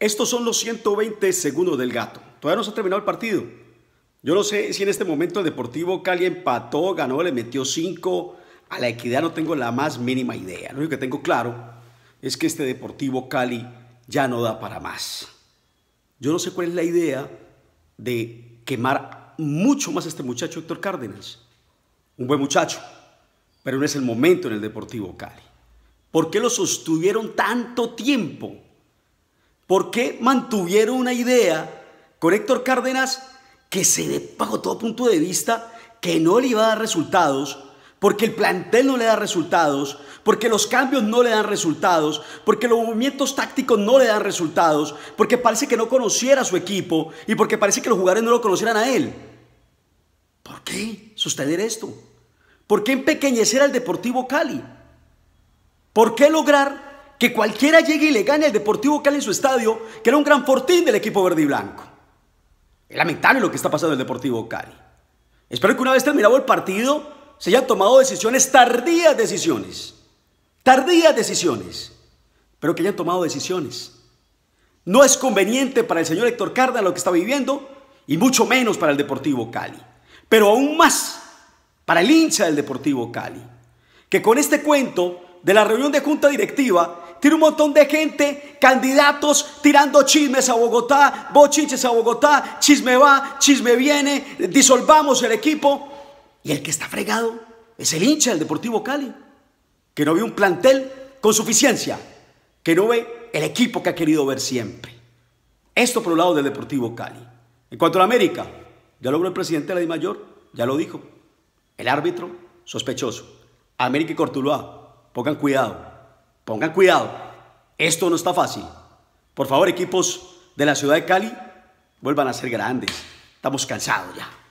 Estos son los 120 segundos del gato. Todavía no se ha terminado el partido. Yo no sé si en este momento el Deportivo Cali empató, ganó, le metió 5. A la equidad no tengo la más mínima idea. Lo único que tengo claro es que este Deportivo Cali ya no da para más. Yo no sé cuál es la idea de quemar mucho más a este muchacho Héctor Cárdenas. Un buen muchacho, pero no es el momento en el Deportivo Cali. ¿Por qué lo sostuvieron tanto tiempo? ¿Por qué mantuvieron una idea con Héctor Cárdenas que se ve bajo todo punto de vista que no le iba a dar resultados? Porque el plantel no le da resultados, porque los cambios no le dan resultados, porque los movimientos tácticos no le dan resultados, porque parece que no conociera a su equipo y porque parece que los jugadores no lo conocieran a él. ¿Por qué sostener esto? ¿Por qué empequeñecer al Deportivo Cali? ¿Por qué lograr que cualquiera llegue y le gane al Deportivo Cali en su estadio, que era un gran fortín del equipo verde y blanco. Es lamentable lo que está pasando en el Deportivo Cali. Espero que una vez terminado el partido se hayan tomado decisiones, tardías decisiones. Tardías decisiones. Pero que hayan tomado decisiones. No es conveniente para el señor Héctor Cárdenas lo que está viviendo y mucho menos para el Deportivo Cali. Pero aún más para el hincha del Deportivo Cali. Que con este cuento de la reunión de junta directiva tiene un montón de gente, candidatos tirando chismes a Bogotá, bochiches a Bogotá, chisme va, chisme viene, disolvamos el equipo. Y el que está fregado es el hincha del Deportivo Cali, que no ve un plantel con suficiencia, que no ve el equipo que ha querido ver siempre. Esto por el lado del Deportivo Cali. En cuanto a América, ya logró el presidente de la DIMAYOR, Mayor, ya lo dijo. El árbitro, sospechoso. América y Cortuloa, pongan cuidado. Pongan cuidado, esto no está fácil. Por favor, equipos de la ciudad de Cali, vuelvan a ser grandes. Estamos cansados ya.